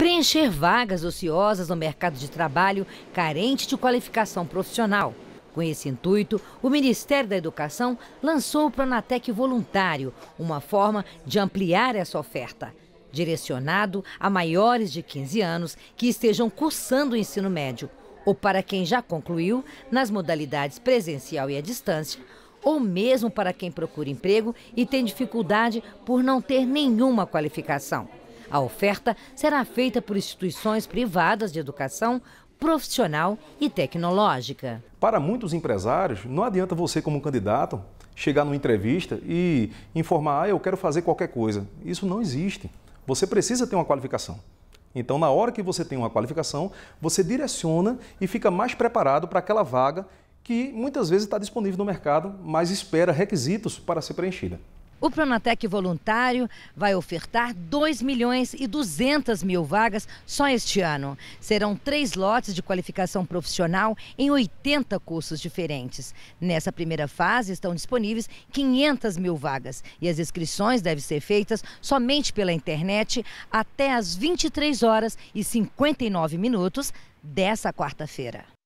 preencher vagas ociosas no mercado de trabalho carente de qualificação profissional. Com esse intuito, o Ministério da Educação lançou o Pronatec Voluntário, uma forma de ampliar essa oferta. Direcionado a maiores de 15 anos que estejam cursando o ensino médio, ou para quem já concluiu, nas modalidades presencial e à distância, ou mesmo para quem procura emprego e tem dificuldade por não ter nenhuma qualificação. A oferta será feita por instituições privadas de educação profissional e tecnológica. Para muitos empresários, não adianta você, como candidato, chegar numa entrevista e informar: ah, eu quero fazer qualquer coisa. Isso não existe. Você precisa ter uma qualificação. Então, na hora que você tem uma qualificação, você direciona e fica mais preparado para aquela vaga que muitas vezes está disponível no mercado, mas espera requisitos para ser preenchida. O Pronatec Voluntário vai ofertar 2 milhões e 200 mil vagas só este ano. Serão três lotes de qualificação profissional em 80 cursos diferentes. Nessa primeira fase estão disponíveis 500 mil vagas e as inscrições devem ser feitas somente pela internet até às 23 horas e 59 minutos dessa quarta-feira.